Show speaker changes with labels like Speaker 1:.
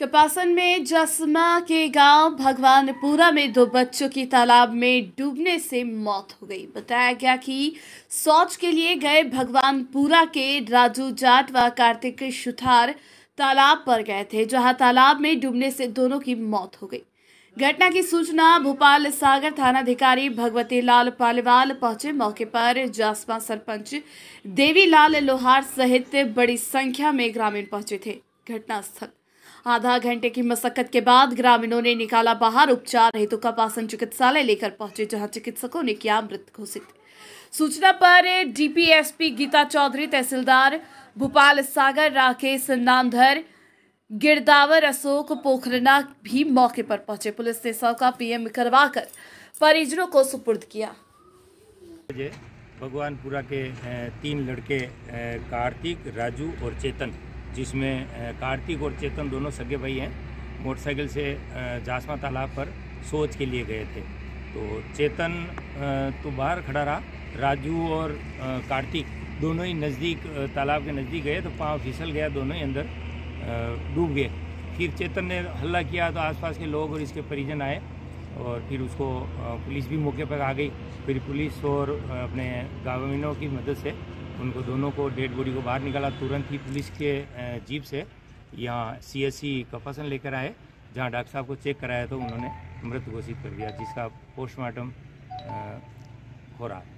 Speaker 1: कपासन में जसमा के गांव भगवानपुरा में दो बच्चों की तालाब में डूबने से मौत हो गई बताया गया कि शौच के लिए गए भगवानपुरा के राजू जाट व कार्तिक सुथार तालाब पर गए थे जहां तालाब में डूबने से दोनों की मौत हो गई घटना की सूचना भोपाल सागर थानाधिकारी भगवती लाल पालीवाल पहुंचे मौके पर जासमा सरपंच देवीलाल लोहार सहित बड़ी संख्या में ग्रामीण पहुंचे थे घटनास्थल आधा घंटे की मशक्कत के बाद ग्रामीणों ने निकाला बाहर उपचार हेतु तो कपासन चिकित्सालय लेकर पहुंचे जहां चिकित्सकों ने किया मृत घोषित सूचना पर डीपीएसपी गीता चौधरी तहसीलदार भोपाल सागर राकेश नामधर गिरदावर अशोक पोखरना भी मौके पर पहुंचे पुलिस ने सौ का पीएम करवाकर परिजनों को सुपुर्द किया
Speaker 2: भगवानपुरा के तीन लड़के कार्तिक राजू और चेतन जिसमें कार्तिक और चेतन दोनों सगे भाई हैं मोटरसाइकिल से जासमा तालाब पर सोच के लिए गए थे तो चेतन तो बाहर खड़ा रहा राजू और कार्तिक दोनों ही नज़दीक तालाब के नज़दीक गए तो पाँव फिसल गया दोनों ही अंदर डूब गए फिर चेतन ने हल्ला किया तो आसपास के लोग और इसके परिजन आए और फिर उसको पुलिस भी मौके पर आ गई फिर पुलिस और अपने गावीनों की मदद से उनको दोनों को डेड बॉडी को बाहर निकाला तुरंत ही पुलिस के जीप से यहाँ सी एस सी का लेकर आए जहाँ डॉक्टर साहब को चेक कराया तो उन्होंने मृत घोषित कर दिया जिसका पोस्टमार्टम हो रहा है